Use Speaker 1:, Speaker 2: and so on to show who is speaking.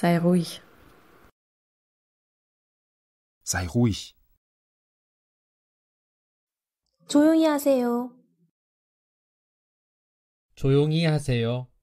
Speaker 1: Sei ruhig.
Speaker 2: Sei ruhig.
Speaker 1: 조용히 하세요.
Speaker 3: 조용히 하세요.